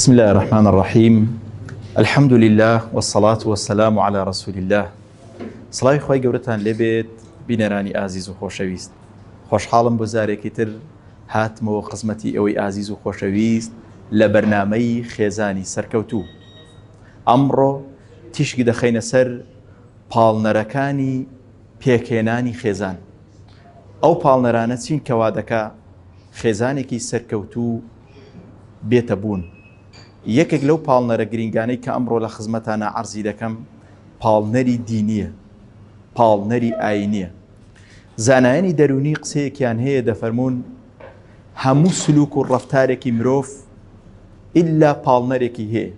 بسم الله الرحمن الرحيم الحمد لله والصلاة والسلام على رسول الله سڵی خۆی گەورەتان لێبێت بینەرانی ئازیز و خۆشەویست خۆشحاڵم بۆ زارێکی تر هاتمەوە خزمەتی ئەوەی ئازیز و خۆشەویست لە بەرنمەی خێزانی سەرکەوتوو ئەمڕۆ تیشکی دەخینە سەر پاڵنەرەکانی پێکێنانی خێزان ئەو پاڵنەرانە چین کەوا دەکا خێزانێکی سەرکەوتوو بێتە بوون یەکێک لەو پاڵنەرە گرنگانەی کە ئەمڕۆ لە خزمەتانە ئارزی دەکەم پاڵنەری دینیە پاڵنەری ئاینیە زانایانی دەرونی قسەیەکیان هەیە دەفەرمونون هەموو سلوک و ڕفتارێکی مرۆڤ ئللا پاڵنەرێکی هەیە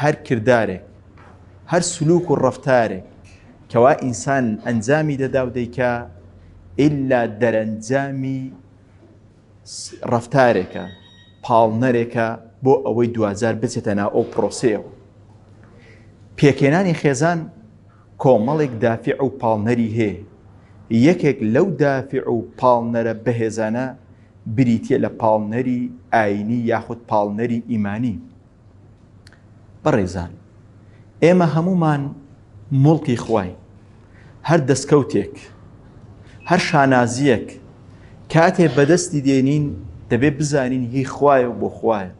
هەر کردارێک هەر سلوک و ڕفتارێک کەوا ئینسان ئەنجامی دەدا و دەیکا ئللا دەرەنجامی ڕفتارێکە پاڵنەرێکە بۆ ئەوەی دوزار بچێتە نا ئەو پرۆسەیەوە پێکێنانی خێزان کۆمەڵێک دافیع و پاڵنەری هەیە یەکێک لەو دافیع و پاڵنەرە بەهێزانە بریتە لە پاڵنەری ئاینی یاخود پاڵنەری ئیمانی بەڕێزان ئێمە هەمومان مڵکی خوای هەر دەستکەوتێک هەر شانازیەک کاتێ بەدەستی دێنین دەبێ بزانین هی خوایە و بۆ خوایە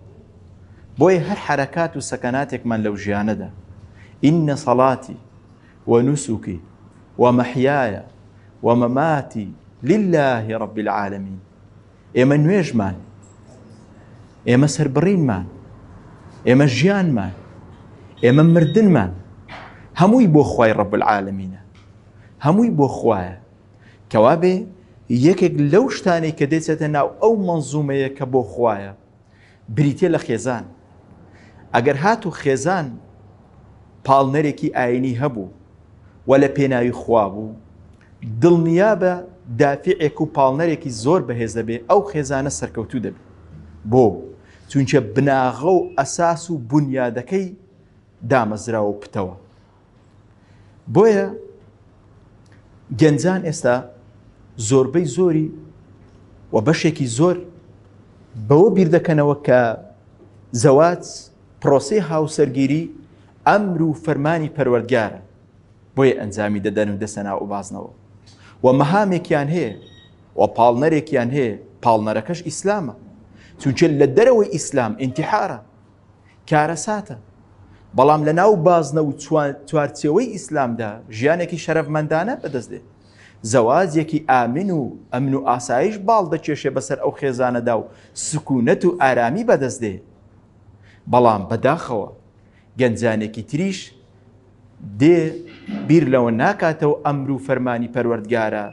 بوي هر حركات وسكناتك من لو جياندا إن صلاتي ونسكي ومحياي ومماتي لله رب العالمين إما نويج مان إما سربرين مان إما جيان مان إما مردن مان العالمینە هەمووی بۆ خوایە کەوا بێ یەکێک لەو شتانی کە دەچێتە ناو ئەو منزومەیە کە بۆ خوایە ئەگەر هات و خێزان پاڵنەرێکی ئاینی هەبوو و لە پێناوی خوا بوو دڵنیا بە دافعێک و پاڵنەرێکی زۆر بەهێز دەبێ ئەو خێزانە سەرکەوتو دەبێت بۆ چونچە بناغە و ئەساس و بنیادەکەی دامەزرا و پتەوە بۆیە گەنجان ئێستا زۆربەی زۆری و بەشێکی زۆر بەوە بیر دەکەنەوە کە زەوات پرۆسی هاوسەرگیری ئەمر و فەرمانی پەروەردگارە بۆیە ئەنجامی دەدەن و دەسەنا و بازنەوە و مەهامێکیان هەیە و پاڵنەرێکیان هەیە پاڵنەرەکەش ئیسلامە چونچە لە دەرەوەی ئیسلام انتحارە کارەساتە بەڵام لە ناو بازنە و چوارچەوەی ئیسلامدا ژیانێکی شەرەفمەندانە بەدەستێت زەوازیەکی ئامن و ئەمن و ئاسایش باڵ دەکێشێ بەسەر ئەو خێزانەدا و سکوونەت و ئارامی بەدەستێت بەڵام بەداخەوە گەنجانێکی تریش دێ بیر لەوە ناکاتەوە ئەمر و فەرمانی پەروەردگارە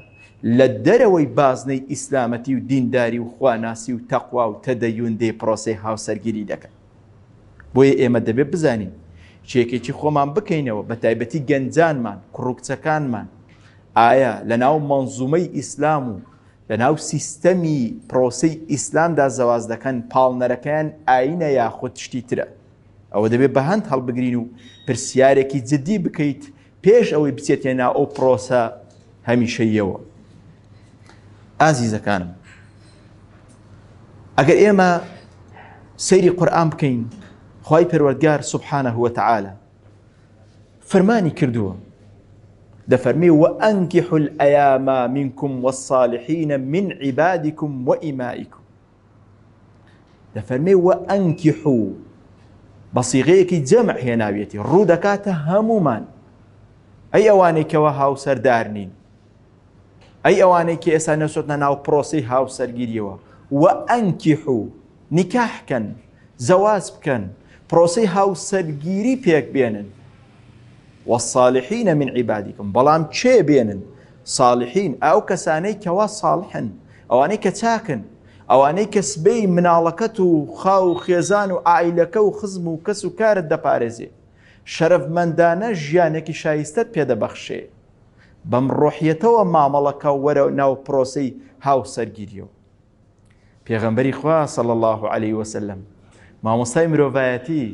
لە دەرەوەی بازنەی ئیسلامەتی و دینداری و خواناسی و تەقوا و تەدەیون دێ پرۆسی هاوسەرگیری دەکەن بۆیە ئێمە دەبێت بزانین چێکێکی خۆمان بکەینەوە بە تایبەتی گەنجانمان کوڕکچەکانمان ئایا لە ناو مەنزومەی ئیسلام و لە ناو سیستەمی پرۆسی ئیسلامدا زەواز دەکەن پاڵنەرەکەیان ئاینە یاخود شتی ترە ئەوە دەبێت بە هەند هەڵبگرین و پرسیارێکی جدی بکەیت پێش ئەوەی بچێتێنا ئەو پرۆسە هەمیشەیەوە ئازیزەکانم ئەگەر ئێمە سەیری قورآان بکەین خی پەروەردگار سوبحانە هوە تعاالە فەرمانی کردووە da farmi wa ankihul ayama minkum wassalihina min ibadikum wa imaikum da farmi جمع يا ناويتي رودكات همومان اي اواني كوا هاو سردارنين اي اواني كي اسا نسوتنا ناو بروسي هاو سرقيريوا وانكحوا نكاح كن زواج كن بروسي هاو سرقيري بيك بينن والصالحینە من عیبادیکم بەڵام چێ بێنن ساڵحین ئەو کەسانەی کەوا ساڵحن ئەوانەی کە چاکن ئەوانەی کە سبەی مناڵەکەت و خاو و خێزان و ئایلەکە و خزم و کەس و کارت دەپارێزێ شەرفمەندانە ژیانێکی شایستت پێدەبەخشێ بەم ڕۆحیەتەوە مامەڵەکە وەرە ناو پرۆسی هاوسەرگیریەوە پێغەمبەری خوا سەڵ الله عليه وسلم مامۆستای مرۆڤایەتی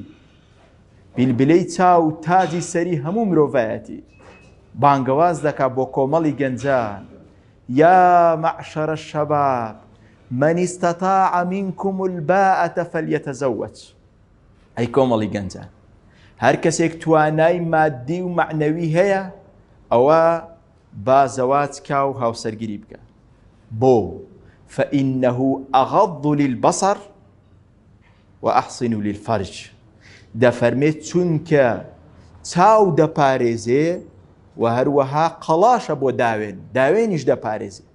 بیلبلەی چاو تازی سری همو مروفایتی بانگواز دکا با کۆمەڵی گنجان یا معشر الشباب من استطاع منكم الباءة فليتزوج ئەی گنجان هر کس کەسێک توانای مادی و معنوی هەیە او با زواج کاو هاو هاوسەرگیری بکە بو فإنه أغض للبصر وأحسن للفرج دەفەرمێت چونکە چاو دەپارێزێ و هەروەها قەڵاشە بۆ داوێن داوێنیش دەپارێزێ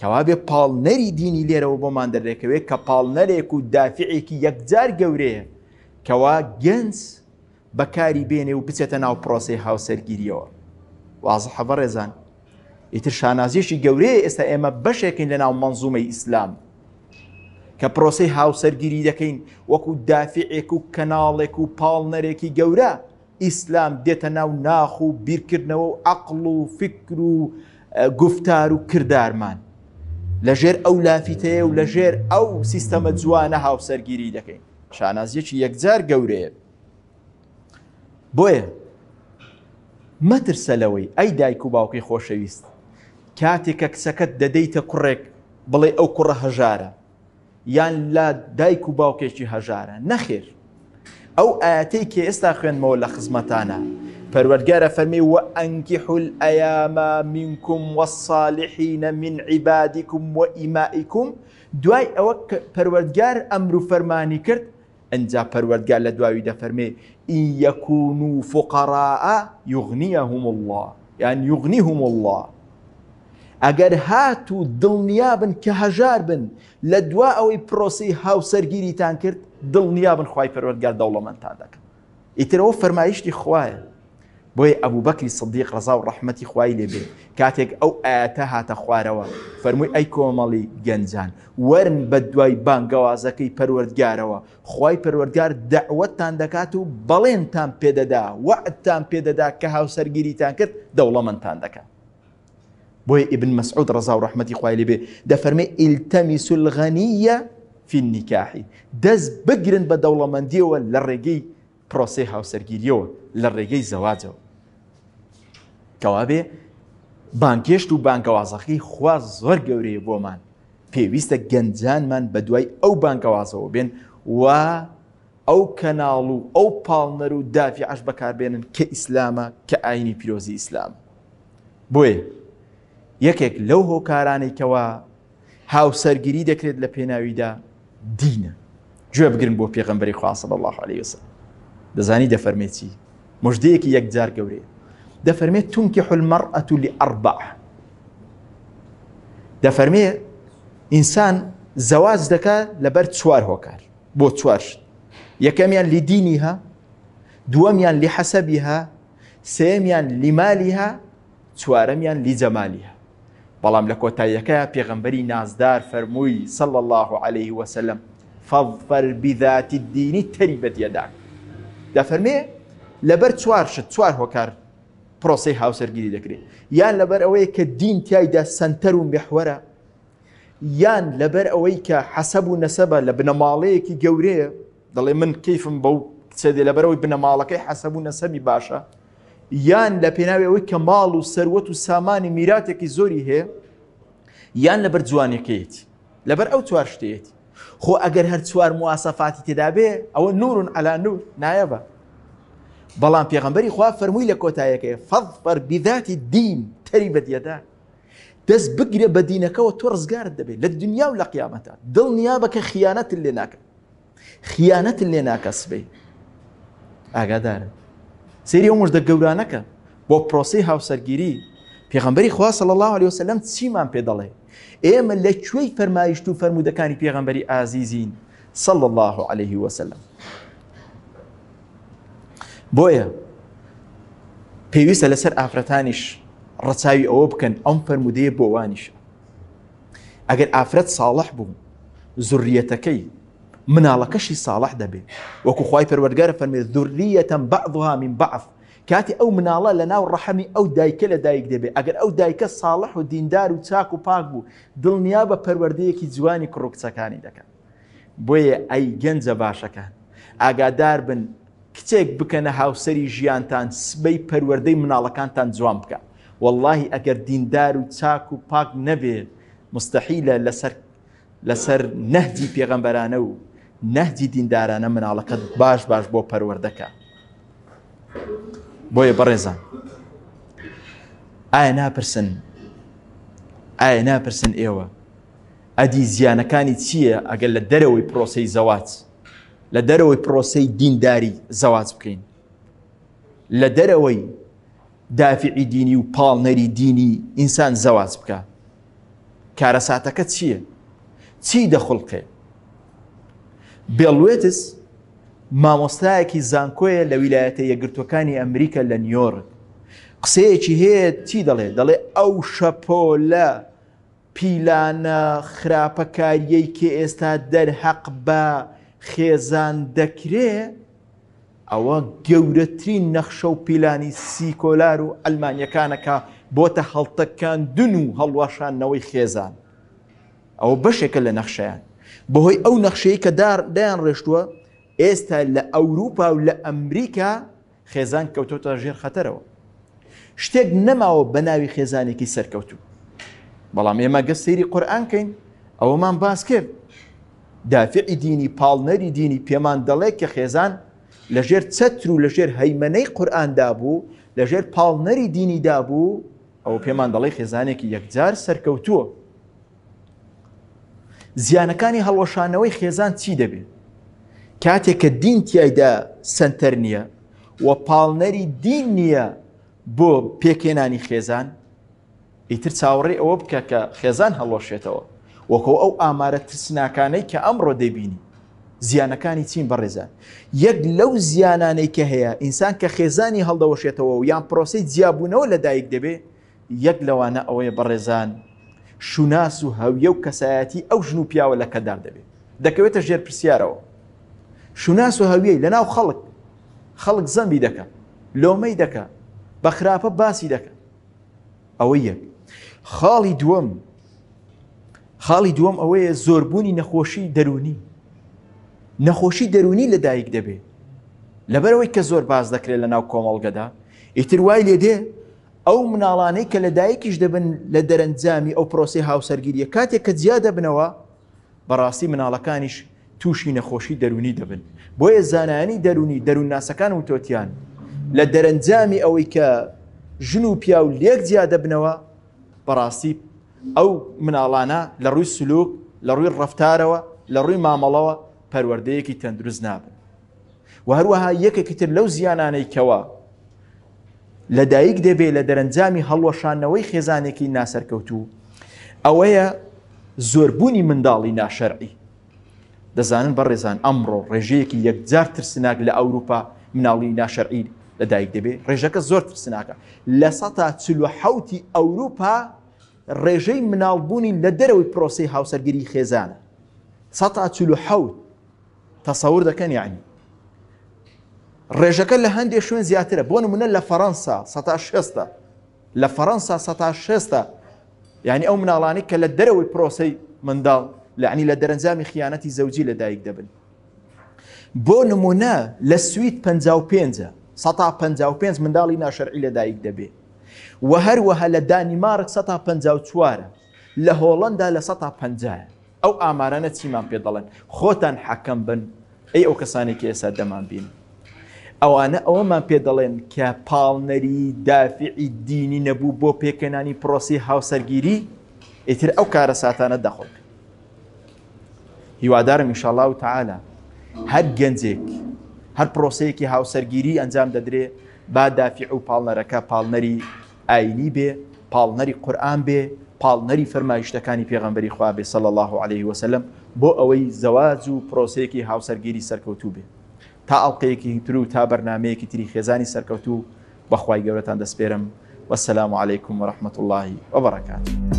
کەوابێ پاڵنەری دینی لێرەوە بۆمان دەرێکەوێت کە پاڵنەرێک و دافعێکی یەکجار گەورەیە کەوا گەنج بەکاری بێنێ و بچێتە ناو پرۆسی هاوسەرگیریەوە وازحەبە ڕێزان ئیتر شانازیشی گەورەیە ئێستا ئێمە بەشێکین لە ناو منزومەی ئیسلام کە پرۆسی هاوسەرگیری دەکەین وەکو دافعێک و کەناڵێک و پاڵنەرێکی گەورە ئیسلام دێتە ناو ناخ و بیرکردنەوە و عقل و فکر و گفتار و کردارمان لەژێر ئەو لافیتەیە و لەژێر ئەو سیستەمە جوانە هاوسەرگیری دەکەین شانازیەکی یەکجار گەورەیە بۆیە مەترسەلەوەی ئەی دایک و باوکی خۆشەویست کاتێکە کسەکەت دەدەیتە کوڕێک بڵێ ئەو کوڕە هەژارە یان لا دایک و باوکێکی هەژارە نەخێر ئەو ئاەتەی کێ ئێستا خوێنمەوە لە خزمەتانە پەروەرگارە فەرمی و ئەنکی حول منکم وەصالحینە من عیبادیکم و ئیمائیکم دوای ئەوە پەروەردگار ئەمر و فەرمانی کرد ئەجا پەروەردگار لە دواوی دەفەرمێ ئیەکون و فقەڕاء یغنیەهم الله یان يعني الله ئەگەر هات و دڵنیا بن کە هەژار بن لە دوا ئەوەی پرۆسی هاوسەرگیریتان کرد دڵنیا بن خی پەروەگەر دەوڵەمەندتان دەکەن ئیترەوە فەرمایشتی خوایە بۆی ئەبوو بەکری سدیق ڕزا و ڕحمەتی خوای لێبێ کاتێک ئەو ئاەتە هاتە خوارەوە فەرمووی ئەی کۆمەڵی گەنجان وەرن بە دوای بانگەوازەکەی پەروەردگارەوە خی پەروەردگار دەعوەتتان دەکات و بەڵێنتان پێدەدا وەعتان پێدەدا کە هاوسەرگیریتان کرد دەوڵەمەندتان دەکات بۆی ئبن مەسعود ڕزا و ڕحمەتی خوایلی بێ دەفەرمێ ئیلتەمی سولغەنیە فینیکاحی دەست بگرن بە دەوڵەمەندیەوە لە ڕێگەی پرۆسی هاوسەرگیریەوە لە ڕێگەی زەواجەوە کەوابێ بانکێشت و بانکەوازەخی خوا زۆر گەورەیە بۆمان پێویستە گەنجانمان بە دوای ئەو بانکەوازەوە بێن و ئەو کەناڵ و ئەو پاڵنەر و دافی عش بەکاربێنن کە ئیسلامە کە ئاینی پیرۆزی ئیسلام بۆیە یەکێک لەو هۆکارانێکەوە هاوسەرگیری دەکرێت لە پێناویدا دینە گوێ بگرن بۆ پێغمبەری خواصل الله عليه وسلم دەزانی دەفەرمێتی مژدەیەکی یەکجار گەورەیە دەفەرمێت تونکی حلمەڕەت لی ئەربع دەفەرمێ ئینسان زەواز دەکات لەبەر چوار هۆکار بۆ چوار یەکەمیان لی دینیها دووەمیان لی حەسەبیها سێمیان لیمالیها چوارەمیان لی جەمالیها بەڵام لە کۆتاییەکە پێغمبەری نازدار فەرمووی سەڵ الله عليه وسلم فەڵفەر بیذاتی دینی تەری بەدیەداک دا فەرمێ لەبەر چوار شت چوار هۆکار پرۆسی هاوسەرگیری دەکرێت یان لەبەر ئەوەیە کە دین تایدا سنتەر و بحوەرە یان لەبەر ئەوەی کە حەسەب و نەسەبە لە بنەماڵەیەکی گەورەیە دەڵێ من کەیفم بەو سێدێ لەبەرەوەی بنەماڵەکەی حەسەب و نەسەبی باشە یان لە پێناوی ئەوەی کە ماڵ و سەروەت و سامانی میراتێکی زۆری هەیە یان لەبەر جوانەکەیەتی لەبەر ئەو چوار شتێتی خۆ ئەگەر هەر چوار موواسەفاتی تێدابێ ئەوە نورون ئەلا نور نایەبە بەڵام پێغمبەری خوا فەرمووی لە کۆتایەکەی فەضفەر بیداتی دین تەری بەدیەدا دەست بگرە بە دینەکەەوە تۆ ڕزگارت دەبێت لە دنیا و لە قیامەتە دڵ نیابەکە خیانەت لێ ناکە خیانەت لێ ناکەسبێ ئاگادارن سری ئەو مژدە گەورانەکە بۆ پرۆسی هاوسەرگیری پێغمبەری خواصل الله عليه وسلم چیمان پێ دەڵێ ئێمە لەکوێی فەرمایشت و فەرمودەکانی پێغمبەری ئازیزین صل الله عليه وسلم بۆیە پێویستە لەسەر ئافرەتانیش ڕەچاوی ئەوە بکەن ئەم فەرمودەیە بۆوانیشە ئەگەر ئافرەت ساڵح بوو زورریەتەکەی مناڵەکەشی ساڵح دەبێ وەکو خی پەروەرگارە فەرمێ دوورریەتەم بەعضها من بەعف کاتی ئەو مناڵە لە ناو ڕەحەمی ئەو دایکە لە دایک دەبێ ئەگەر ئەو دایکە ساڵح و دیندار و چاک و پاک بوو دڵنیا بە پەروەردەیەکی جوانی کوڕکچەکانی دەکەن بۆیە ئەی گەنجە باشەکان ئاگادار بن کچێک بکەنە هاوسری ژیانتان سبەی پەروەردەی مناڵەکانتان جوان بکە واللهی ئەگەر دیندار و چاک و پاک نەبێت مستحیلە لەسەر نەهجی پێغەمبەرانە و نەهجی دیندارانە مناڵەکەت باش باش بۆ پەروەردەکە بۆیە بەڕێزان ئایا ناپرسن ئایا ناپرسن ئێوە ئەدی زیانەکانی چییە ئەگەر لە دەرەوەی پرۆسی زەوات لە دەرەوەی پرۆسی دینداری زەوات بکەین لە دەرەوەی دافعی دینی و پاڵنەری دینی ئینسان زەوات بکە کارە ساتەکە چییە؟ چی دەخڵقێت؟ بێڵوێتس مامۆستایەکی زانکۆیە لە ویلایەتە یەگرتوەکانی ئەمریکا لە نیۆرک قسەیەکی هەیە تی دەڵێ دەڵێ ئەو شەپۆلە پیلانە خراپەکاریەی کە ئێستا دەرحەق بە خێزان دەکرێ ئەوە گەورەترین نەخشە و پیلانی سیکۆلار و ئەلمانیەکانەکە بۆتە هەڵتەکان دون و هەڵواشانەوەی خێزان ئەوە بەشێکە لە نەخشەیان بەهۆی ئەو نەخشەی کە دایان ڕێشتووە ئێستا لە ئەوروپا و لە ئەمریکا خێزان کەوتۆتە ژێر خەتەرەوە شتێک نەماوە بە ناوی خێزانێکی سەرکەوتو بەڵام ئێمە گە سەیری قورآانکەین ئەوەمان باس کرد دافعی دینی پاڵنەری دینی پێمان دەڵێ کە خێزان لەژێر چەتر و لەژێر هەیمەەی قورآاندا بوو لەژێر پاڵنەری دینیدا بوو ئەو پێمان دەڵی خێزانێکی یەکجار سەرکەوتووە زیانەکانی هەڵۆشانەوەی خێزان چی دەبێت کاتێک کە دین تایدا سنتەر نییە و پاڵنەری دین نییە بۆ پێکێنانی خێزان ئیتر چاوەڕێ ئەوە بکە کە خێزان هەڵۆشێتەوە وەکو ئەو ئامارە ترسناکانەی کە ئەمڕۆ دەبینی زیانەکانی چین بەڕێزان یەک لەو زیانانەی کە هەیە ئینسان کە خێزانی هەڵدەوەشێتەوە و یان پرۆسی جیاببوونەوە لەدایک دەبێ یەک لەوانە ئەوەیە بەڕێزان شوناس و هەویە و کەسایەتی ئەو ژن و پیاوە لە کەدار دەبێت دەکەوێتە ژێر پرسیارەوە شوناس و هەویەی لە ناو خەڵک خەڵک زەمبی دەکە لۆمەی دەکە بە خراپە باسی دەکە ئەوە یەک خاڵی دووەم خاڵی دووەم ئەوەیە زۆربوونی نەخۆشی دەرونی نەخۆشی دەرونی لەدایک دەبێت لەبەرەوەی کە زۆر باز دەکرێت لە ناو کۆمەڵگەدا ئیتر وای لێ دێ ئەو مناڵانەی کە لە دایکیش دەبن لە دەرەنجامی ئەو پرۆسی هاوسەرگیریە کاتێک کە جیا دەبنەوە بەڕاستی مناڵەکانیش تووشی نەخۆشی دەرونی دەبن بۆیە زانانی دەرونی دەرون ناسەکان و تۆتیان لە دەرەنجامی ئەوەی کە ژن و پیا و لێک جیا دەبنەوە بەڕاستی ئەو مناڵانە لە ڕووی سلوک لە ڕووی ڕفتارەوە لە ڕووی مامەڵەوە پەروەردەیەکی تەندروست نابن و هەروەها یەکێکی تر لەو زیانانەی کەەوە لەدایک دەبێت لە دەرەنجامی هەڵوەشانەوەی خێزانێکی ناسەرکەوتوو ئەوەیە زۆربوونی منداڵی ناشەرعی دەزانن بە ڕێزان ئەمڕۆ ڕێژەیەکی یەکجار ترسناک لە ئەوروپا مناڵی ناشەرعی لەدایک دەبێت ڕێژەکە زۆر ترسناکە لە سەتا چلوحوتی ئەوروپا ڕێژەی مناڵبوونی لە دەرەوەی پرۆسی هاوسەرگیری خێزانە سەتا چلوحوت تەسەور دەکەن یعنی ڕێژەکە لە هەندێک شوێن زیاترە بۆ نمونە لە فەەنسا شێستە لە فەەنسا شێستە یعنی ئەو مناڵانی کە لە دەرەوەی پرۆسی منداڵ لەعنی لە دەرەنجامی خیانەتی زەوجی لە دایک دەبن بۆ نمونە لە سویت 55 5 منداڵی ناشەرعی لە دایک دەبێت و هەروەها لە دانیمارک 54وارە لە هۆڵندا لە 50 ئەو ئامارانە چیمان پێ دەڵێن خۆتان حەکەم بن ئەی ئەو کەسانێکی ئێستا دەمان بینن ئەوانە ئەوەمان پێ دەڵێن کە پاڵنەری دافعی دینی نەبوو بۆ پێکەنانی پرۆسی هاوسەرگیری ئیتر ئەو کارە ساتانە دەخۆن. هیوادارم میشاڵا و تعاالە هەر گەنجێک هەر پرۆسەیەکی هاوسەرگیری ئەنجام دەدرێ با دافیع و پاڵنەرەکە پاڵنەری ئاینی بێ پاڵنەری قورآان بێ پاڵنەری فەرمایشتەکانی پێغمبەری خوا بێ سەڵ الله عليه وسلم بۆ ئەوەی زەواز و پرۆسەیەکی هاوسەرگیری سەرکەوتوو بێ. تا ئەڵلقەیەکی تر و تا بەرنمەیەکی تری خێزانی سەرکەوتو بەخوای گەورەتان دەسپێرم وەسلام عیکم و رححمت اللهی وبرکات.